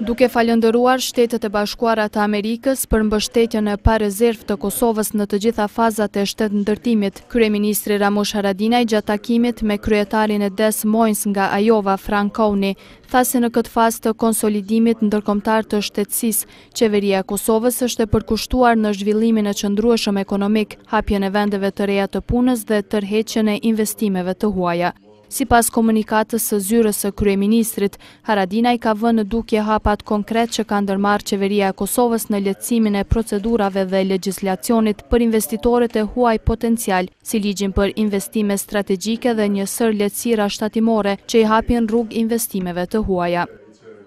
Duke falëndëruar shtetet e bashkuarat e Amerikës për mbështetjën e pa rezervë të Kosovës në të gjitha fazat e shtetë ndërtimit. Krye Ministri Ramush Haradinaj gjatakimit me kryetarin e Des Moins nga Ajova, Frank Kouni, thasi në këtë faz të konsolidimit ndërkomtar të shtetsis, qeveria Kosovës është e përkushtuar në zhvillimin e qëndrueshëm ekonomik, hapjën e vendeve të reja të punës dhe tërheqën e investimeve të huaja. Si pas komunikatës së zyrës së kryeministrit, Haradinaj ka vënë duke hapat konkret që ka ndërmarë qeveria e Kosovës në letësimin e procedurave dhe legislacionit për investitorit e huaj potencial, si ligjin për investime strategike dhe një sër letësira shtatimore që i hapin rrug investimeve të huaja.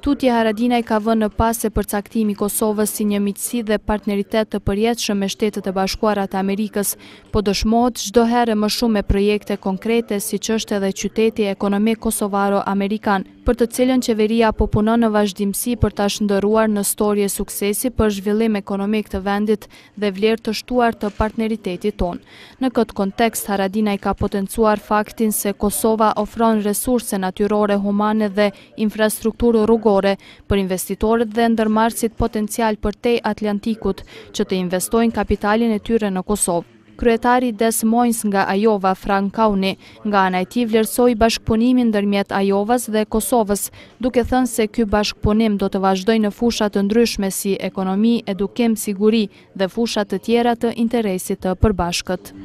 Tutje Haradinaj ka vënë në pas se përcaktimi Kosovës si një mitësi dhe partneritet të përjetëshëm me shtetet e bashkuarat Amerikës, po dëshmojtë gjdo herë më shumë me projekte konkrete si qështë edhe qyteti ekonomik Kosovaro-Amerikan, për të cilën qeveria po punon në vazhdimësi për ta shëndëruar në storje suksesi për zhvillim ekonomik të vendit dhe vlerë të shtuar të partneritetit ton. Në këtë kontekst, Haradinaj ka potencuar faktin se Kosova ofron resurse natyrore, humane dhe infrastrukturë rrugore për investitorët dhe ndërmarsit potencial për te Atlantikut që të investojnë kapitalin e tyre në Kosovë kryetari Des Moines nga Ajova, Frank Kauni. Nga anajti vlerësoj bashkëpunimin dërmjet Ajovas dhe Kosovës, duke thënë se ky bashkëpunim do të vazhdoj në fushat të ndryshme si ekonomi, edukim, siguri dhe fushat të tjera të interesit të përbashkët.